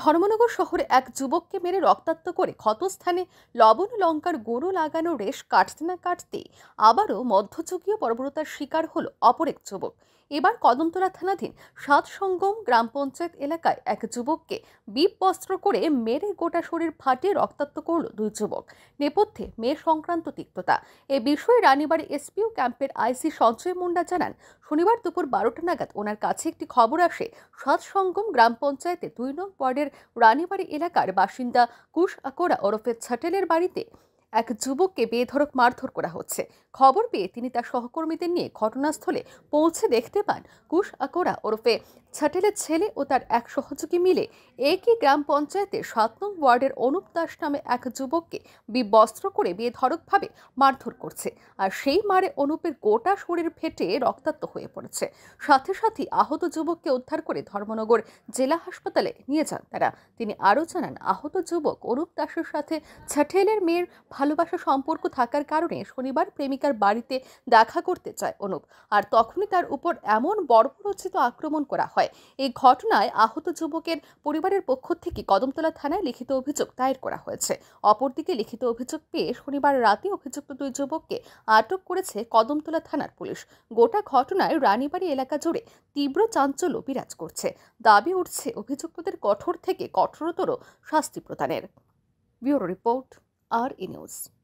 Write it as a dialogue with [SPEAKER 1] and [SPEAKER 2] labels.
[SPEAKER 1] ধর্মনগর শহরে এক যুবককে মেরে রক্তাক্ত করে ক্ষতস্থানে লবণ লঙ্কার গরু লাগানো রেশ কাটতে না কাটতে আবারও মধ্যযুগীয় বর্বরতার শিকার হল অপর এক যুবক এবার কদমতলা থানাধীন সাত সঙ্গম গ্রাম পঞ্চায়েত এলাকায় এক যুবককে বিপ বস্ত্র করে মেরে গোটা শরীর ফাটিয়ে রক্তাক্ত করল দুই যুবক নেপথ্যে মেয়ে সংক্রান্ত তিক্ততা এ বিষয়ে রানীবাড়ি এসপিও ক্যাম্পের আইসি সঞ্জয় মুন্ডা জানান শনিবার দুপুর বারোটা নাগাদ ওনার কাছে একটি খবর আসে সাত সঙ্গম গ্রাম পঞ্চায়েতে দুই নং ওয়ার্ডের ঝাড়খণ্ডের রানীবাড়ি এলাকার বাসিন্দা কুশ আকোরা ওরফে ছাটেলের বাড়িতে এক যুবককে বেধরক মারধর করা হচ্ছে খবর পেয়ে তিনি তার সহকর্মীদের নিয়ে ঘটনাস্থলে পৌঁছে দেখতে পান কুশ আকোরা ওরফে ছাটেলের ছেলে ও তার এক সহযোগী মিলে একই গ্রাম পঞ্চায়েতে সাত নং ওয়ার্ডের অনুপ দাস নামে এক যুবককে বিবস্ত্র করে বেধড়কভাবে মারধর করছে আর সেই মারে অনুপের গোটা শরীর ফেটে রক্তাক্ত হয়ে পড়েছে সাথে সাথে আহত যুবককে উদ্ধার করে ধর্মনগর জেলা হাসপাতালে নিয়ে যান তারা তিনি আরও জানান আহত যুবক অনুপ দাসের সাথে ছাটেলের মেয়ের ভালোবাসা সম্পর্ক থাকার কারণে শনিবার প্রেমিকার বাড়িতে দেখা করতে চায় অনুপ আর তখনই তার উপর এমন বর্বরচিত আক্রমণ করা হয় হয় এই ঘটনায় আহত যুবকের পরিবারের পক্ষ থেকে কদমতলা থানায় লিখিত অভিযোগ দায়ের করা হয়েছে অপরদিকে লিখিত অভিযোগ পেয়ে শনিবার রাতে অভিযুক্ত দুই যুবককে আটক করেছে কদমতলা থানার পুলিশ গোটা ঘটনায় রানীবাড়ি এলাকা জুড়ে তীব্র চাঞ্চল্য বিরাজ করছে দাবি উঠছে অভিযুক্তদের কঠোর থেকে কঠোরতর শাস্তি প্রদানের ব্যুরো রিপোর্ট আর ইনিউজ নিউজ